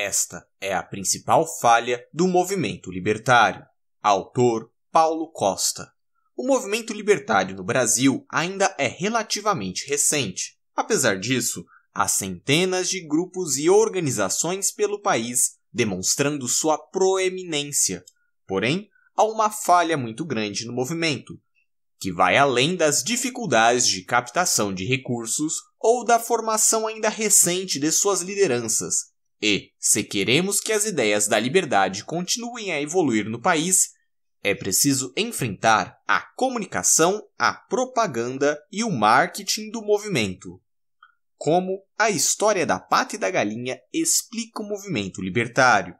Esta é a principal falha do movimento libertário. Autor Paulo Costa. O movimento libertário no Brasil ainda é relativamente recente. Apesar disso, há centenas de grupos e organizações pelo país demonstrando sua proeminência. Porém, há uma falha muito grande no movimento, que vai além das dificuldades de captação de recursos ou da formação ainda recente de suas lideranças, e, se queremos que as ideias da liberdade continuem a evoluir no país, é preciso enfrentar a comunicação, a propaganda e o marketing do movimento. Como a história da pata e da galinha explica o movimento libertário.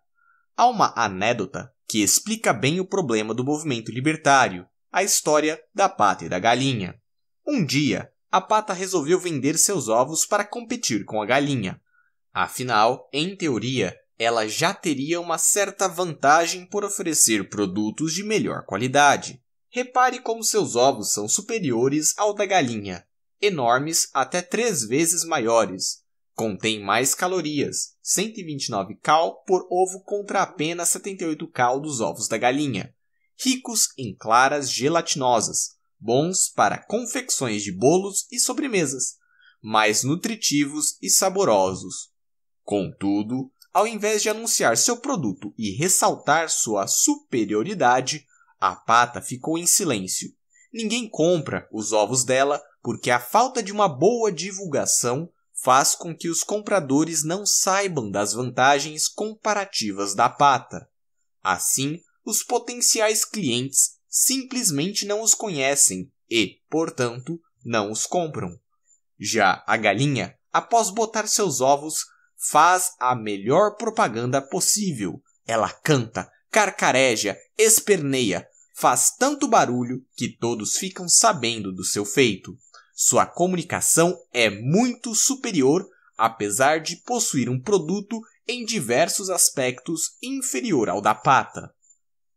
Há uma anedota que explica bem o problema do movimento libertário, a história da pata e da galinha. Um dia, a pata resolveu vender seus ovos para competir com a galinha. Afinal, em teoria, ela já teria uma certa vantagem por oferecer produtos de melhor qualidade. Repare como seus ovos são superiores ao da galinha, enormes até três vezes maiores. Contém mais calorias, 129 cal por ovo contra apenas 78 cal dos ovos da galinha. Ricos em claras gelatinosas, bons para confecções de bolos e sobremesas, mais nutritivos e saborosos. Contudo, ao invés de anunciar seu produto e ressaltar sua superioridade, a pata ficou em silêncio. Ninguém compra os ovos dela porque a falta de uma boa divulgação faz com que os compradores não saibam das vantagens comparativas da pata. Assim, os potenciais clientes simplesmente não os conhecem e, portanto, não os compram. Já a galinha, após botar seus ovos, faz a melhor propaganda possível. Ela canta, carcareja, esperneia, faz tanto barulho que todos ficam sabendo do seu feito. Sua comunicação é muito superior, apesar de possuir um produto em diversos aspectos inferior ao da pata.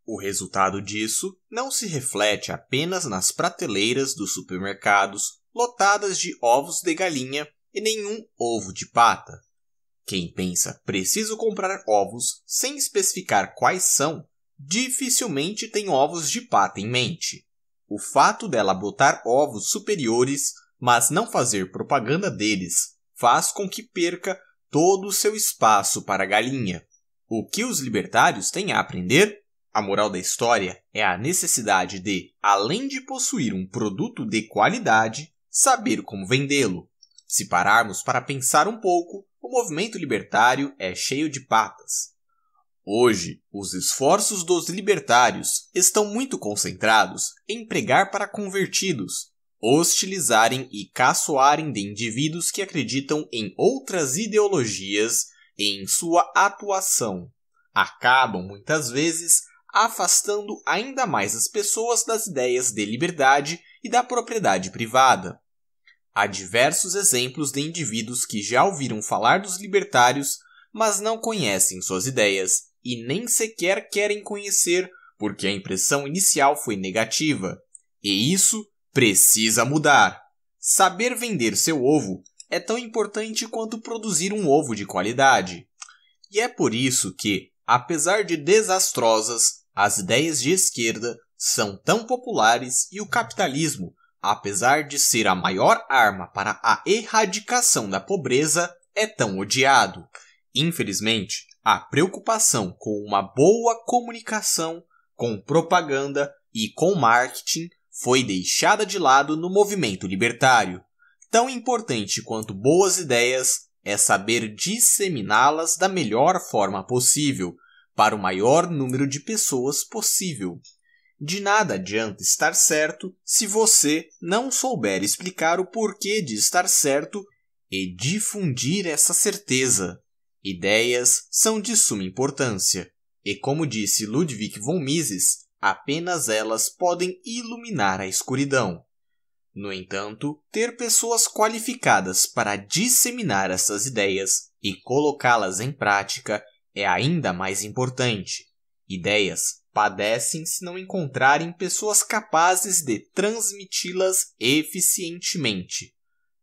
O resultado disso não se reflete apenas nas prateleiras dos supermercados lotadas de ovos de galinha e nenhum ovo de pata. Quem pensa preciso comprar ovos sem especificar quais são, dificilmente tem ovos de pata em mente. O fato dela botar ovos superiores, mas não fazer propaganda deles, faz com que perca todo o seu espaço para a galinha. O que os libertários têm a aprender? A moral da história é a necessidade de, além de possuir um produto de qualidade, saber como vendê-lo. Se pararmos para pensar um pouco, movimento libertário é cheio de patas. Hoje, os esforços dos libertários estão muito concentrados em pregar para convertidos, hostilizarem e caçoarem de indivíduos que acreditam em outras ideologias e em sua atuação. Acabam, muitas vezes, afastando ainda mais as pessoas das ideias de liberdade e da propriedade privada. Há diversos exemplos de indivíduos que já ouviram falar dos libertários, mas não conhecem suas ideias e nem sequer querem conhecer porque a impressão inicial foi negativa. E isso precisa mudar. Saber vender seu ovo é tão importante quanto produzir um ovo de qualidade. E é por isso que, apesar de desastrosas, as ideias de esquerda são tão populares e o capitalismo apesar de ser a maior arma para a erradicação da pobreza, é tão odiado. Infelizmente, a preocupação com uma boa comunicação, com propaganda e com marketing foi deixada de lado no movimento libertário. Tão importante quanto boas ideias é saber disseminá-las da melhor forma possível para o maior número de pessoas possível. De nada adianta estar certo se você não souber explicar o porquê de estar certo e difundir essa certeza. Ideias são de suma importância, e como disse Ludwig von Mises, apenas elas podem iluminar a escuridão. No entanto, ter pessoas qualificadas para disseminar essas ideias e colocá-las em prática é ainda mais importante. Ideias padecem se não encontrarem pessoas capazes de transmiti-las eficientemente,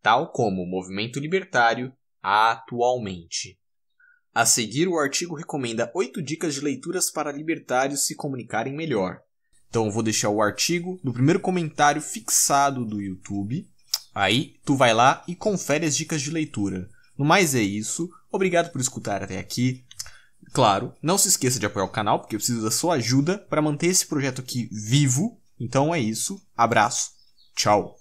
tal como o movimento libertário atualmente. A seguir, o artigo recomenda oito dicas de leituras para libertários se comunicarem melhor. Então, eu vou deixar o artigo no primeiro comentário fixado do YouTube. Aí, tu vai lá e confere as dicas de leitura. No mais é isso. Obrigado por escutar até aqui. Claro, não se esqueça de apoiar o canal, porque eu preciso da sua ajuda para manter esse projeto aqui vivo. Então é isso. Abraço. Tchau.